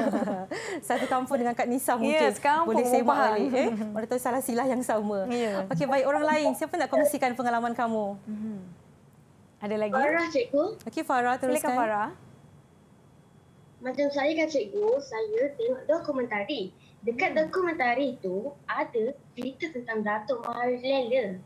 Satu kampung dengan Kak Nisa mungkin. Yes, ya, kampung Boleh saya balik. Eh? Mereka tahu salah silah yang sama. Yeah. Okey, baik orang lain. Siapa nak kongsikan pengalaman kamu? hmm Ada lagi? Farah, cikgu. Okey, Farah teruskan. Silakan Farah. Macam saya kan cikgu, saya tengok dokumentari. Dekat dokumentari itu ada cerita tentang Datuk Mahalilela.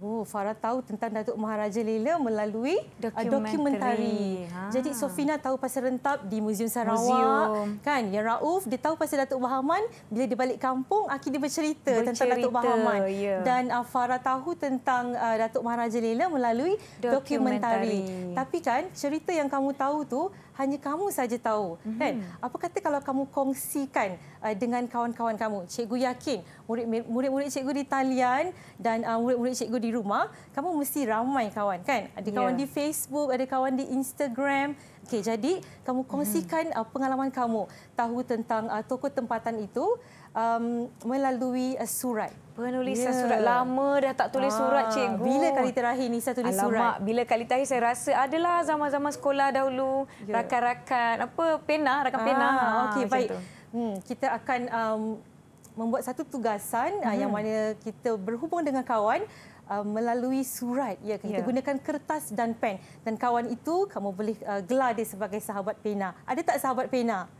Oh, Farah tahu tentang Datuk Maharaja Lela melalui uh, dokumentari. Ha. Jadi Sofina tahu pasal rentap di Museum Sarawak. Museum. Kan? Yang Rauf, dia tahu pasal Datuk Bahaman. Bila dia balik kampung, akhirnya dia bercerita, bercerita tentang Datuk Bahaman. Ya. Dan uh, Farah tahu tentang uh, Datuk Maharaja Lela melalui dokumentari. dokumentari. Tapi kan, cerita yang kamu tahu tu hanya kamu saja tahu. Mm-hmm. kan? Apa kata kalau kamu kongsikan uh, dengan kawan-kawan kamu. Cikgu yakin murid-murid cikgu di talian dan uh, murid-murid cikgu di rumah, kamu mesti ramai kawan kan? Ada ya. kawan yeah. di Facebook, ada kawan di Instagram. Okey, jadi kamu kongsikan mhm. uh, pengalaman kamu tahu tentang uh, toko tempatan itu um, melalui uh, surat. Penulisan yeah. surat lama dah tak tulis ah, surat cikgu. Bila kali terakhir ni saya tulis Alamak, surat? bila kali terakhir saya rasa adalah zaman-zaman sekolah dahulu. Yeah. Rakan-rakan apa pena, rakan ah, pena. Okey, ah, baik. Tu hmm, kita akan um, membuat satu tugasan uh, hmm. yang mana kita berhubung dengan kawan uh, melalui surat. Ya, kita ya. gunakan kertas dan pen. Dan kawan itu kamu boleh uh, gelar dia sebagai sahabat pena. Ada tak sahabat pena?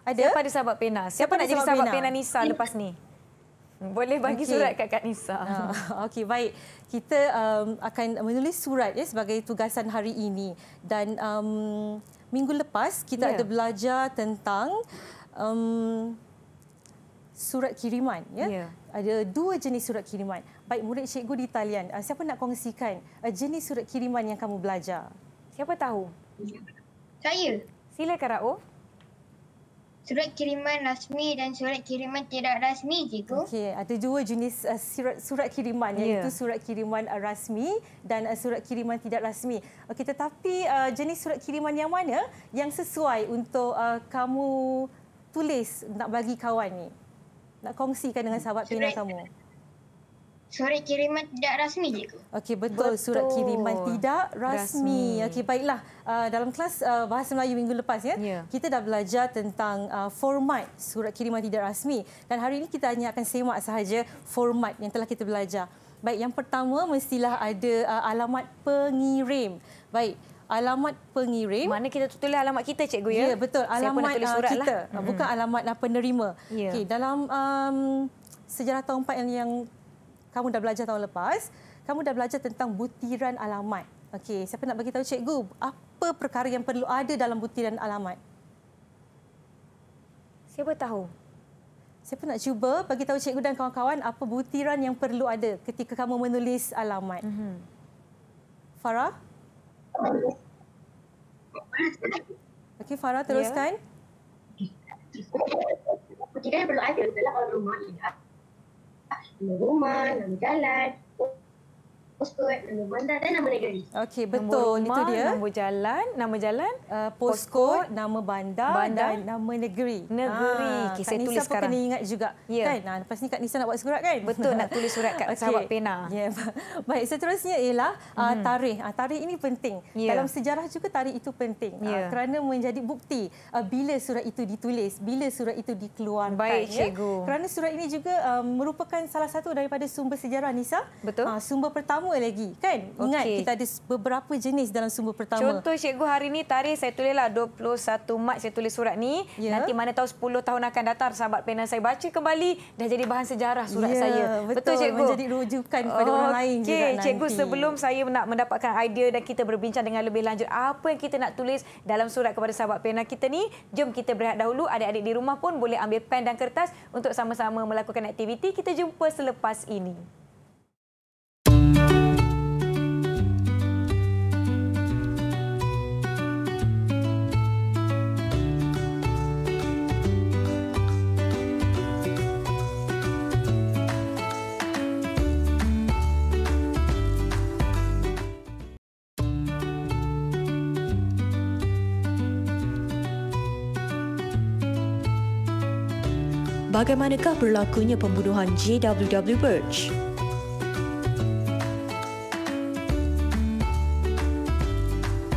Ada? Siapa ada sahabat pena? Siapa, Siapa nak jadi sahabat pena, pena Nisa In... lepas ni? Boleh bagi okay. surat kat Kak Nisa. Uh, Okey, baik. Kita um, akan menulis surat ya sebagai tugasan hari ini. Dan um, minggu lepas kita yeah. ada belajar tentang um, surat kiriman ya. Yeah. Ada dua jenis surat kiriman. Baik murid cikgu di talian, uh, siapa nak kongsikan uh, jenis surat kiriman yang kamu belajar? Siapa tahu? Saya. Silakan Rao. Surat kiriman rasmi dan surat kiriman tidak rasmi cikgu. Okey, ada dua jenis uh, surat surat kiriman yeah. iaitu surat kiriman uh, rasmi dan uh, surat kiriman tidak rasmi. Okey, tetapi uh, jenis surat kiriman yang mana yang sesuai untuk uh, kamu tulis nak bagi kawan ni? Nak kongsikan dengan sahabat Surat. pinang kamu? Surat kiriman tidak rasmi je ke? Okey betul. betul surat kiriman tidak rasmi. rasmi. Okey baiklah uh, dalam kelas uh, bahasa Melayu minggu lepas ya. Yeah. Kita dah belajar tentang uh, format surat kiriman tidak rasmi dan hari ini kita hanya akan semak sahaja format yang telah kita belajar. Baik yang pertama mestilah ada uh, alamat pengirim. Baik alamat pengirim. Mana kita tulis alamat kita, cikgu ya? Ya, betul. Alamat Siapa nak tulis ah, kita, lah. bukan hmm. alamat ah, penerima. Ya. Okey, dalam um, sejarah tahun 4 yang, yang kamu dah belajar tahun lepas, kamu dah belajar tentang butiran alamat. Okey, siapa nak bagi tahu cikgu apa perkara yang perlu ada dalam butiran alamat? Siapa tahu? Siapa nak cuba bagi tahu cikgu dan kawan-kawan apa butiran yang perlu ada ketika kamu menulis alamat? Mm -hmm. Farah? Okey Farah teruskan. Kita yang perlu ada adalah kalau rumah ini. Rumah, dalam jalan, postcode, nama bandar dan nama negeri. Okey, betul. Nombor rumah, itu dia. Nombor jalan, nama jalan, uh, postcode, nama bandar, bandar dan nama negeri. Negeri. Ah, okay, saya tulis sekarang. Kak Nisa ingat juga. Yeah. Kan? Nah, lepas ni Kak Nisa nak buat surat kan? Betul, nak tulis surat kat okay. sahabat pena. Yeah. Baik, seterusnya ialah uh, tarikh. Ah, tarikh ini penting. Yeah. Dalam sejarah juga tarikh itu penting. Yeah. Ya. kerana menjadi bukti ah, bila surat itu ditulis, bila surat itu dikeluarkan. Baik, Ya? Kerana surat ini juga merupakan salah satu daripada sumber sejarah, Nisa. Betul. sumber pertama pertama lagi kan ingat kita ada beberapa jenis dalam sumber pertama contoh cikgu hari ni tarikh saya tulislah 21 Mac saya tulis surat ni yeah. nanti mana tahu 10 tahun akan datang sahabat pena saya baca kembali dah jadi bahan sejarah surat yeah, saya betul, betul cikgu menjadi rujukan kepada okay. orang lain juga cikgu, nanti cikgu sebelum saya nak mendapatkan idea dan kita berbincang dengan lebih lanjut apa yang kita nak tulis dalam surat kepada sahabat pena kita ni jom kita berehat dahulu adik-adik di rumah pun boleh ambil pen dan kertas untuk sama-sama melakukan aktiviti kita jumpa selepas ini bagaimanakah berlakunya pembunuhan JWW Birch.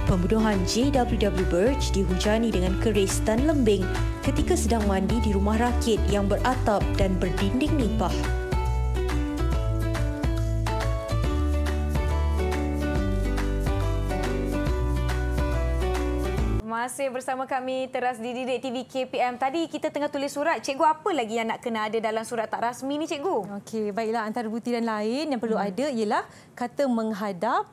Pembunuhan JWW Birch dihujani dengan keris dan lembing ketika sedang mandi di rumah rakit yang beratap dan berdinding nipah. masih bersama kami teras di Didik TV KPM. Tadi kita tengah tulis surat. Cikgu, apa lagi yang nak kena ada dalam surat tak rasmi ni, Cikgu? Okey, baiklah. Antara butiran lain yang perlu hmm. ada ialah kata menghadap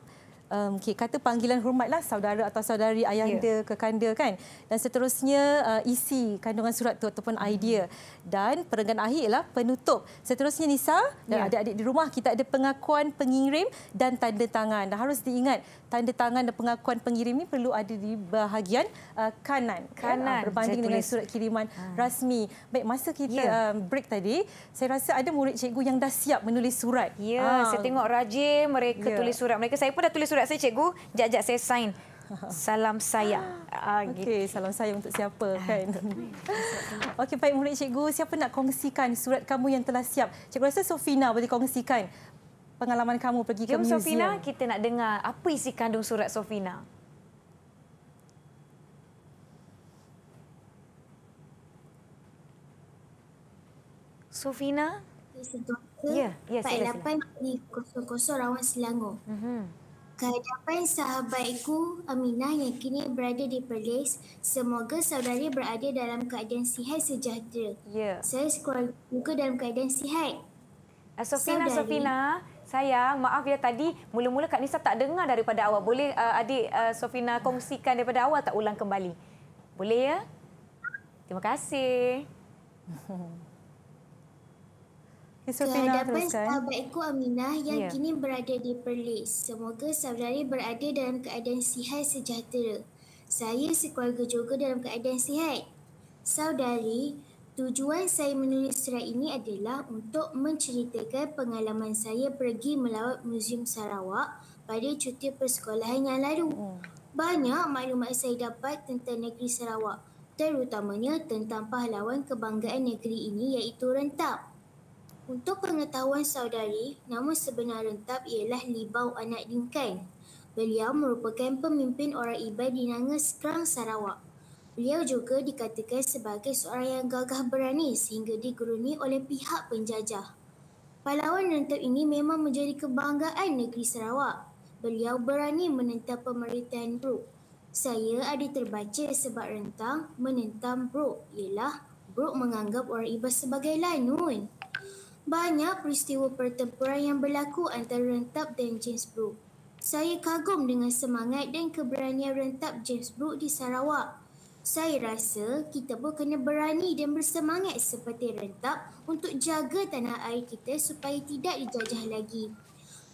um, okay, kata panggilan hormatlah saudara atau saudari ayah yeah. ke kanda kan dan seterusnya uh, isi e kandungan surat tu ataupun mm-hmm. idea dan perenggan akhir ialah penutup seterusnya Nisa dan yeah. adik-adik di rumah kita ada pengakuan pengirim dan tanda tangan dan harus diingat tanda tangan dan pengakuan pengirim ini perlu ada di bahagian uh, kanan ya. kanan kan, uh, berbanding dengan surat kiriman ha. rasmi baik masa kita yeah. um, break tadi saya rasa ada murid cikgu yang dah siap menulis surat ya yeah, uh. saya tengok rajin mereka yeah. tulis surat mereka saya pun dah tulis surat surat saya cikgu, jap-jap saya sign. Salam sayang. Ah, Okey, salam saya untuk siapa ah. kan? Okey, baik murid cikgu, siapa nak kongsikan surat kamu yang telah siap? Cikgu rasa Sofina boleh kongsikan pengalaman kamu pergi Jom ke museum. Sofina, kita nak dengar apa isi kandung surat Sofina. Sofina? Ya, ya, sila, sila. 48-00 Rawan Selangor. Mm -hmm. Kehadapan sahabatku Aminah yang kini berada di Perlis, semoga saudari berada dalam keadaan sihat sejahtera. Ya. Saya sekeluarga dalam keadaan sihat. Eh, Sofina, Sofina, sayang, maaf ya tadi mula-mula Kak Nisa tak dengar daripada awal. Boleh uh, adik uh, Sofina kongsikan daripada awal tak ulang kembali? Boleh ya? Terima kasih. Kesopi ke hadapan sahabatku Aminah yang yeah. kini berada di Perlis. Semoga saudari berada dalam keadaan sihat sejahtera. Saya sekeluarga juga dalam keadaan sihat. Saudari, tujuan saya menulis surat ini adalah untuk menceritakan pengalaman saya pergi melawat Museum Sarawak pada cuti persekolahan yang lalu. Hmm. Banyak maklumat saya dapat tentang negeri Sarawak, terutamanya tentang pahlawan kebanggaan negeri ini iaitu Rentap. Untuk pengetahuan saudari, nama sebenar rentap ialah Libau Anak Dingkan. Beliau merupakan pemimpin orang Ibai di Nanga Sekrang, Sarawak. Beliau juga dikatakan sebagai seorang yang gagah berani sehingga diguruni oleh pihak penjajah. Pahlawan rentap ini memang menjadi kebanggaan negeri Sarawak. Beliau berani menentang pemerintahan Brook. Saya ada terbaca sebab rentang menentang Brook ialah Brook menganggap orang Ibas sebagai lanun. Banyak peristiwa pertempuran yang berlaku antara Rentap dan James Brooke. Saya kagum dengan semangat dan keberanian Rentap James Brooke di Sarawak. Saya rasa kita pun kena berani dan bersemangat seperti Rentap untuk jaga tanah air kita supaya tidak dijajah lagi.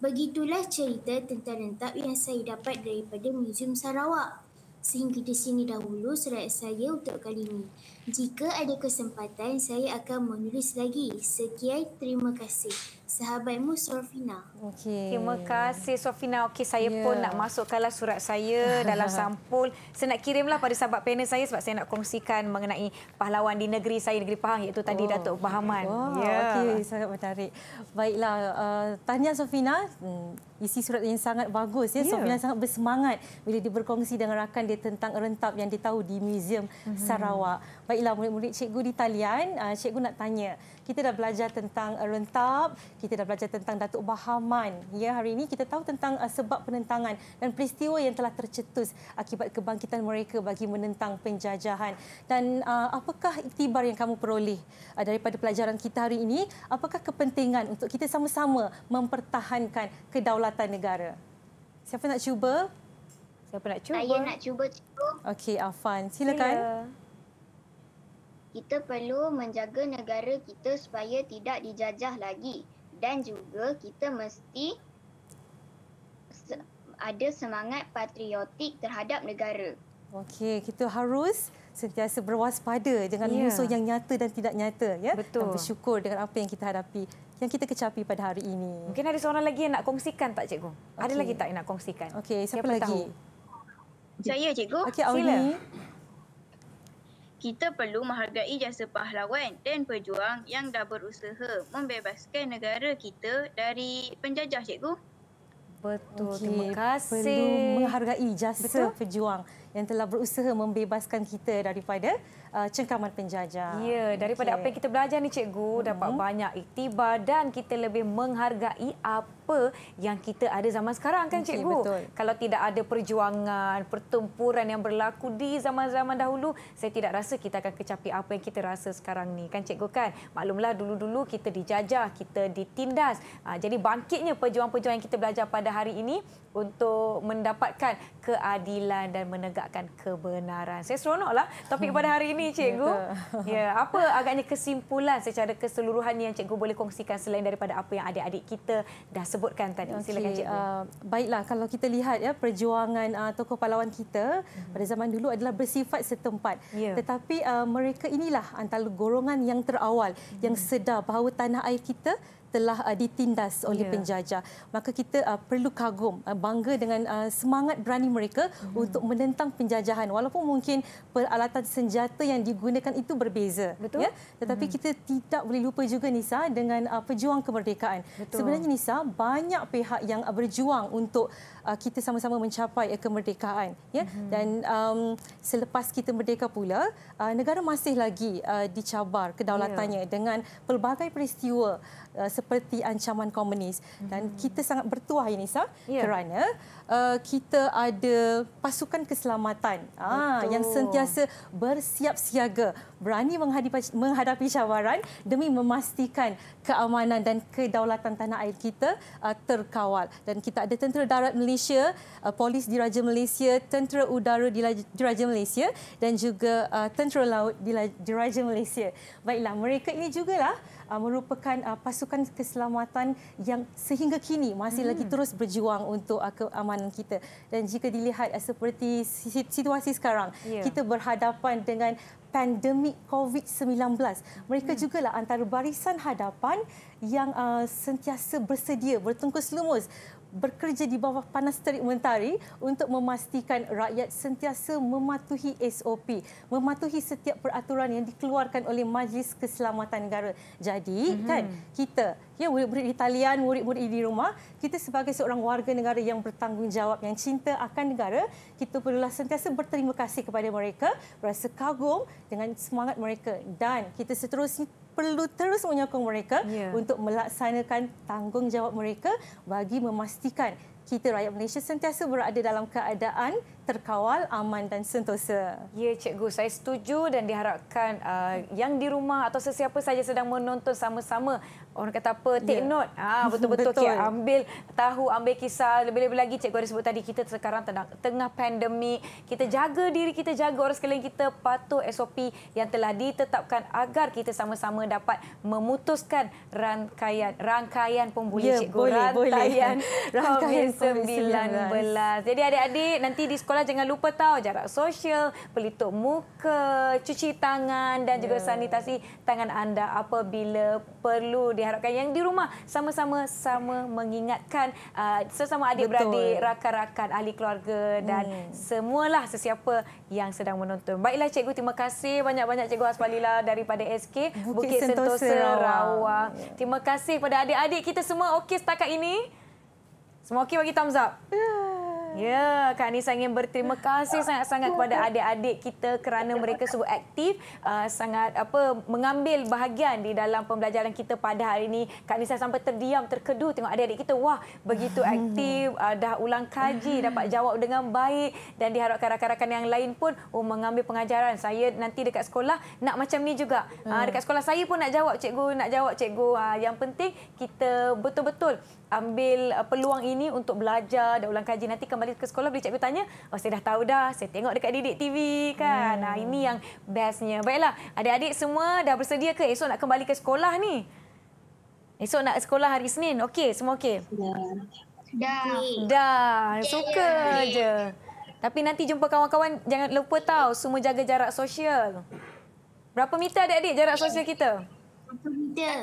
Begitulah cerita tentang Rentap yang saya dapat daripada Museum Sarawak. Sehingga di sini dahulu serat saya untuk kali ini. Jika ada kesempatan, saya akan menulis lagi. Sekian, terima kasih. Sahabatmu, Sofina. Okay. Terima kasih, Sofina. Okay saya yeah. pun nak masukkanlah surat saya dalam sampul. Saya nak kirimlah pada sahabat panel saya sebab saya nak kongsikan mengenai pahlawan di negeri saya, negeri Pahang, iaitu tadi oh. Datuk Bahaman. Oh Yeah. Okey, sangat menarik. Baiklah, uh, eh, tanya Sofina. Hmm, isi surat yang sangat bagus. ya. Yeah. Sofina sangat bersemangat bila dia berkongsi dengan rakan dia tentang rentap yang dia tahu di Museum mm -hmm. Sarawak. Baik, baiklah murid-murid cikgu di talian, ah, cikgu nak tanya. Kita dah belajar tentang ah, rentap, kita dah belajar tentang Datuk Bahaman. Ya, hari ini kita tahu tentang ah, sebab penentangan dan peristiwa yang telah tercetus akibat kebangkitan mereka bagi menentang penjajahan. Dan apakah iktibar yang kamu peroleh daripada pelajaran kita hari ini? Apakah kepentingan untuk kita sama-sama mempertahankan kedaulatan negara? Siapa nak cuba? Siapa nak cuba? Saya nak cuba, cikgu. Okey, Afan. Silakan. Sila kita perlu menjaga negara kita supaya tidak dijajah lagi dan juga kita mesti ada semangat patriotik terhadap negara. Okey, kita harus sentiasa berwaspada dengan yeah. musuh yang nyata dan tidak nyata ya. Betul. Dan bersyukur dengan apa yang kita hadapi yang kita kecapi pada hari ini. Mungkin ada seorang lagi yang nak kongsikan tak cikgu? Okay. Ada lagi tak yang nak kongsikan? Okey, siapa, siapa lagi? Tahu? Saya cikgu. Okey, Aulia. Sila kita perlu menghargai jasa pahlawan dan pejuang yang dah berusaha membebaskan negara kita dari penjajah, cikgu. Betul. Okay. Terima kasih. Perlu menghargai jasa Betul? pejuang yang telah berusaha membebaskan kita daripada uh, cengkaman penjajah. Ya, daripada okay. apa yang kita belajar ni cikgu, hmm. dapat mhm. banyak iktibar dan kita lebih menghargai apa apa yang kita ada zaman sekarang kan cikgu. Okay, betul. Kalau tidak ada perjuangan, pertempuran yang berlaku di zaman-zaman dahulu, saya tidak rasa kita akan kecapi apa yang kita rasa sekarang ni kan cikgu kan. Maklumlah dulu-dulu kita dijajah, kita ditindas. Ah, jadi bangkitnya pejuang-pejuang yang kita belajar pada hari ini untuk mendapatkan keadilan dan menegakkan kebenaran. Saya seronoklah topik pada hari ini ya cikgu. Ya, apa agaknya kesimpulan secara keseluruhan yang cikgu boleh kongsikan selain daripada apa yang adik-adik kita dah sebutkan tadi. Okay. Silakan Cik. Uh, baiklah kalau kita lihat ya perjuangan uh, tokoh pahlawan kita mm-hmm. pada zaman dulu adalah bersifat setempat. Yeah. Tetapi uh, mereka inilah antara golongan yang terawal mm-hmm. yang hmm. sedar bahawa tanah air kita telah uh, ditindas oleh yeah. penjajah. Maka kita uh, perlu kagum, uh, bangga dengan uh, semangat berani mereka mm-hmm. untuk menentang penjajahan. Walaupun mungkin peralatan senjata yang digunakan itu berbeza. Betul. Ya? Tetapi mm-hmm. kita tidak boleh lupa juga Nisa dengan uh, pejuang kemerdekaan. Betul. Sebenarnya Nisa, banyak pihak yang uh, berjuang untuk uh, kita sama-sama mencapai uh, kemerdekaan. Ya? Mm-hmm. Dan um, selepas kita merdeka pula, uh, negara masih lagi uh, dicabar ya. kedaulatannya yeah. dengan pelbagai peristiwa Uh, seperti ancaman komunis hmm dan kita sangat bertuah ini sah yeah. kerana uh, kita ada pasukan keselamatan ah, yang sentiasa bersiap siaga berani menghadapi, menghadapi cawaran demi memastikan keamanan dan kedaulatan tanah air kita uh, terkawal dan kita ada tentera darat Malaysia uh, polis diraja Malaysia tentera udara diraja Malaysia dan juga uh, tentera laut diraja Malaysia baiklah mereka ini juga lah uh, merupakan uh, pasukan keselamatan yang sehingga kini masih hmm. lagi terus berjuang untuk uh, keamanan kita. Dan jika dilihat uh, seperti situasi sekarang, yeah. kita berhadapan dengan pandemik COVID-19. Mereka hmm. jugalah antara barisan hadapan yang uh, sentiasa bersedia bertungkus lumus bekerja di bawah panas terik mentari untuk memastikan rakyat sentiasa mematuhi SOP, mematuhi setiap peraturan yang dikeluarkan oleh Majlis Keselamatan Negara. Jadi, mm-hmm. kan kita, yang murid-murid di talian, murid-murid di rumah, kita sebagai seorang warga negara yang bertanggungjawab, yang cinta akan negara, kita perlulah sentiasa berterima kasih kepada mereka, berasa kagum dengan semangat mereka dan kita seterusnya perlu terus menyokong mereka yeah. untuk melaksanakan tanggungjawab mereka bagi memastikan kita rakyat Malaysia sentiasa berada dalam keadaan terkawal, aman dan sentosa. Ya, Cikgu. Saya setuju dan diharapkan uh, yang di rumah atau sesiapa saja sedang menonton sama-sama. Orang kata apa? Take ya. note. Ah, betul-betul. Betul. ambil tahu, ambil kisah. Lebih-lebih lagi, Cikgu ada sebut tadi, kita sekarang tengah, tengah pandemik. Kita jaga diri, kita jaga orang sekalian kita. Patuh SOP yang telah ditetapkan agar kita sama-sama dapat memutuskan rangkaian rangkaian pembuli, ya, Cikgu. Boleh, rantaian boleh. covid Rangkaian COVID-19. Jadi adik-adik, nanti di sekolah sekolah jangan lupa tahu jarak sosial, pelitup muka, cuci tangan dan juga ya. sanitasi tangan anda apabila perlu diharapkan yang di rumah sama-sama sama mengingatkan uh, sesama adik-beradik, rakan-rakan, ahli keluarga dan hmm. semualah sesiapa yang sedang menonton. Baiklah cikgu terima kasih banyak-banyak cikgu Asmalila daripada SK Bukit, Bukit Sentosa, Sentosa Rawang. Yeah. Terima kasih kepada adik-adik kita semua okey setakat ini. Semua okey bagi thumbs up. Yeah. Ya, Kak Anissa ingin berterima kasih sangat-sangat kepada adik-adik kita kerana mereka sungguh aktif, uh, sangat apa mengambil bahagian di dalam pembelajaran kita pada hari ini. Kak Anissa sampai terdiam, terkedu tengok adik-adik kita. Wah, begitu aktif, uh, dah ulang kaji, dapat jawab dengan baik dan diharapkan rakan-rakan yang lain pun oh, mengambil pengajaran. Saya nanti dekat sekolah nak macam ni juga. Uh, hmm. dekat sekolah saya pun nak jawab cikgu, nak jawab cikgu. Uh, yang penting kita betul-betul ambil uh, peluang ini untuk belajar dan ulang kaji. Nanti kembali kembali ke sekolah bila cikgu tanya, oh saya dah tahu dah, saya tengok dekat Didik TV kan. Hmm. Nah, ini hmm. yang bestnya. Baiklah, adik-adik semua dah bersedia ke esok nak kembali ke sekolah ni? Esok nak sekolah hari Senin. Okey, semua okey. Dah. Dah. Suka Dih. je. Tapi nanti jumpa kawan-kawan jangan lupa tahu semua jaga jarak sosial. Berapa meter adik-adik jarak sosial kita? meter.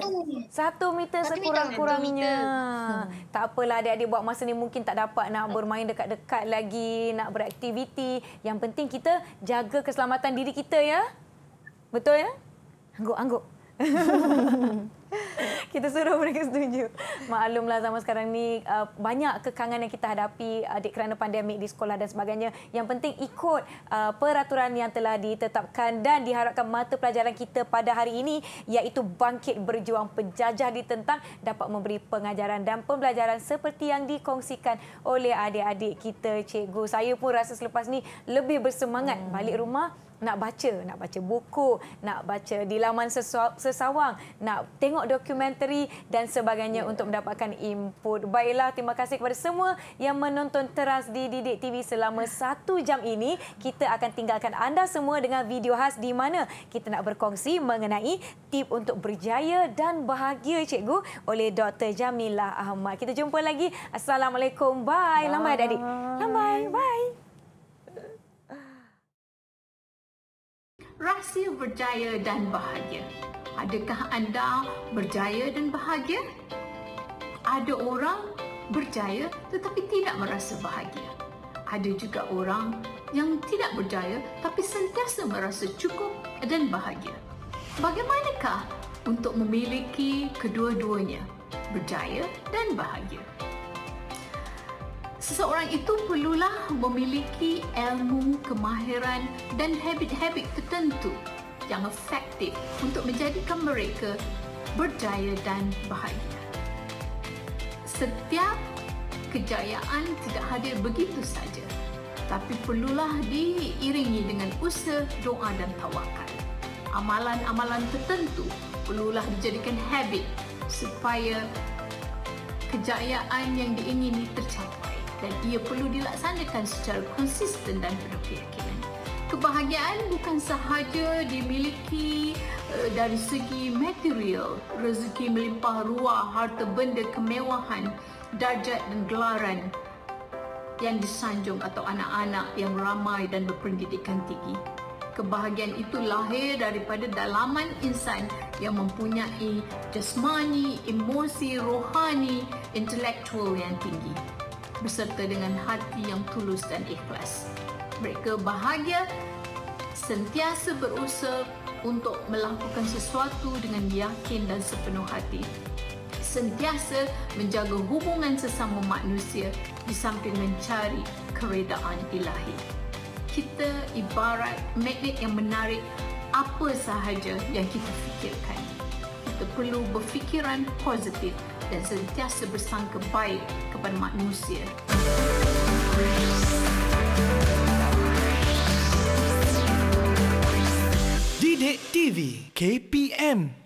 Satu meter sekurang-kurangnya. Hmm. Tak apalah adik-adik buat masa ni mungkin tak dapat nak hmm. bermain dekat-dekat lagi, nak beraktiviti. Yang penting kita jaga keselamatan diri kita ya. Betul ya? Angguk-angguk. kita suruh mereka setuju. Maklumlah zaman sekarang ni uh, banyak kekangan yang kita hadapi adik kerana pandemik di sekolah dan sebagainya. Yang penting ikut uh, peraturan yang telah ditetapkan dan diharapkan mata pelajaran kita pada hari ini iaitu bangkit berjuang penjajah ditentang dapat memberi pengajaran dan pembelajaran seperti yang dikongsikan oleh adik-adik kita cikgu. Saya pun rasa selepas ni lebih bersemangat hmm. balik rumah nak baca, nak baca buku, nak baca di laman sesawang, nak tengok dokumentari dan sebagainya yeah. untuk mendapatkan input. Baiklah, terima kasih kepada semua yang menonton teras di Didik TV selama satu jam ini. Kita akan tinggalkan anda semua dengan video khas di mana kita nak berkongsi mengenai tip untuk berjaya dan bahagia cikgu oleh Dr. Jamilah Ahmad. Kita jumpa lagi. Assalamualaikum. Bye. Bye. Lambai adik. Lambai. Bye. rahsia berjaya dan bahagia. Adakah anda berjaya dan bahagia? Ada orang berjaya tetapi tidak merasa bahagia. Ada juga orang yang tidak berjaya tapi sentiasa merasa cukup dan bahagia. Bagaimanakah untuk memiliki kedua-duanya? Berjaya dan bahagia. Seseorang itu perlulah memiliki ilmu, kemahiran dan habit-habit tertentu yang efektif untuk menjadikan mereka berjaya dan bahagia. Setiap kejayaan tidak hadir begitu saja, tapi perlulah diiringi dengan usaha, doa dan tawakal. Amalan-amalan tertentu perlulah dijadikan habit supaya kejayaan yang diingini tercapai dan ia perlu dilaksanakan secara konsisten dan penuh keyakinan. Kebahagiaan bukan sahaja dimiliki eh, dari segi material, rezeki melimpah ruah, harta benda, kemewahan, darjat dan gelaran yang disanjung atau anak-anak yang ramai dan berpendidikan tinggi. Kebahagiaan itu lahir daripada dalaman insan yang mempunyai jasmani, emosi, rohani, intelektual yang tinggi berserta dengan hati yang tulus dan ikhlas. Mereka bahagia sentiasa berusaha untuk melakukan sesuatu dengan yakin dan sepenuh hati. Sentiasa menjaga hubungan sesama manusia di samping mencari keredaan ilahi. Kita ibarat magnet yang menarik apa sahaja yang kita fikirkan. Kita perlu berfikiran positif dan sentiasa bersangka baik kepada manusia. Didik TV KPM